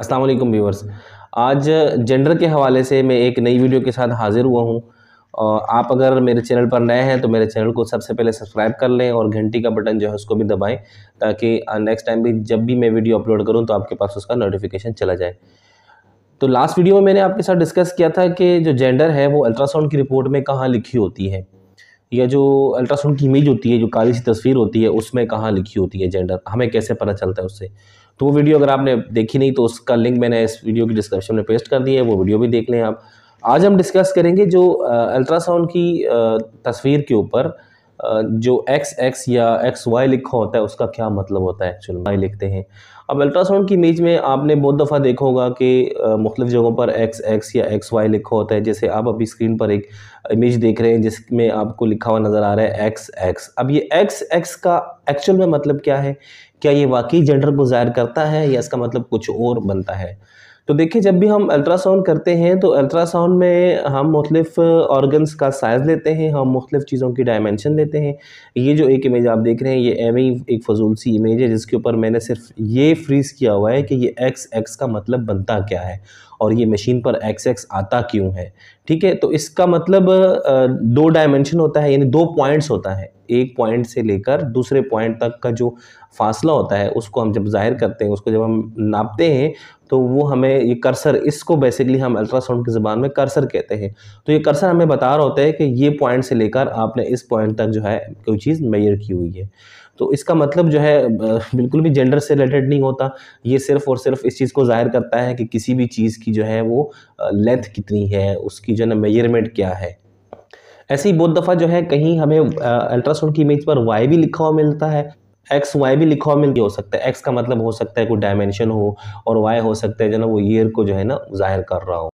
अस्सलाम वालेकुम व्यूवर्स आज जेंडर के हवाले से मैं एक नई वीडियो के साथ हाज़िर हुआ हूँ आप अगर मेरे चैनल पर नए हैं तो मेरे चैनल को सबसे पहले सब्सक्राइब कर लें और घंटी का बटन जो है उसको भी दबाएं ताकि नेक्स्ट टाइम भी जब भी मैं वीडियो अपलोड करूँ तो आपके पास उसका नोटिफिकेशन चला जाए तो लास्ट वीडियो में मैंने आपके साथ डिस्कस किया था कि जो जेंडर है वो अल्ट्रासाउंड की रिपोर्ट में कहाँ लिखी होती है या जो अल्ट्रासाउंड की इमेज होती है जो काली सी तस्वीर होती है उसमें कहाँ लिखी होती है जेंडर हमें कैसे पता चलता है उससे तो वो वीडियो अगर आपने देखी नहीं तो उसका लिंक मैंने इस वीडियो की डिस्क्रिप्शन में पेस्ट कर दिया है वो वीडियो भी देख लें आप आज हम डिस्कस करेंगे जो अल्ट्रासाउंड की तस्वीर के ऊपर जो एक्स एक्स या एक्स वाई लिखा होता है उसका क्या मतलब होता है एक्चुअल वाई लिखते हैं अब अल्ट्रासाउंड की इमेज में आपने बहुत दफ़ा देखा होगा कि मुख्तफ जगहों पर एक्स एक्स या एक्स वाई लिखा होता है जैसे आप अभी स्क्रीन पर एक इमेज देख रहे हैं जिसमें आपको लिखा हुआ नज़र आ रहा है एक्स एक्स अब ये एक्स एक्स का एक्चुअल में मतलब क्या है क्या ये वाकई जेंडर को ज़ाहिर करता है या इसका मतलब कुछ और बनता है तो देखिए जब भी हम अल्ट्रासाउंड करते हैं तो अल्ट्रासाउंड में हम मुख्तफ ऑर्गन्स का साइज़ लेते हैं हम मुख्तलिफ चीज़ों की डायमेंशन लेते हैं ये जो एक इमेज आप देख रहे हैं ये एम एक फजूल सी इमेज है जिसके ऊपर मैंने सिर्फ ये फ्रीज़ किया हुआ है कि ये एक्स एक्स का मतलब बनता क्या है और ये मशीन पर एक्स एक्स आता क्यों है ठीक है तो इसका मतलब दो डायमेंशन होता है यानी दो पॉइंट्स होता है एक पॉइंट से लेकर दूसरे पॉइंट तक का जो फासला होता है उसको हम जब जाहिर करते हैं उसको जब हम नापते हैं तो वो हमें ये कर्सर इसको बेसिकली हम अल्ट्रासाउंड की ज़बान में कर्सर कहते हैं तो ये कर्सर हमें बता रहा होता है कि ये पॉइंट से लेकर आपने इस पॉइंट तक जो है कोई चीज़ मेजर की हुई है तो इसका मतलब जो है बिल्कुल भी जेंडर से रिलेटेड नहीं होता ये सिर्फ और सिर्फ इस चीज़ को जाहिर करता है कि किसी भी चीज़ की उसकी जो है वो लेंथ कितनी है उसकी जो है ना मेजरमेंट क्या है ऐसे ही बहुत दफ़ा जो है कहीं हमें अल्ट्रासाउंड की इमेज पर वाई भी लिखा हुआ मिलता है एक्स वाई भी लिखा हुआ मिल हो सकता है एक्स का मतलब हो सकता है कोई डायमेंशन हो और वाई हो सकता है जो ना वो ईयर को जो है ना जाहिर कर रहा हो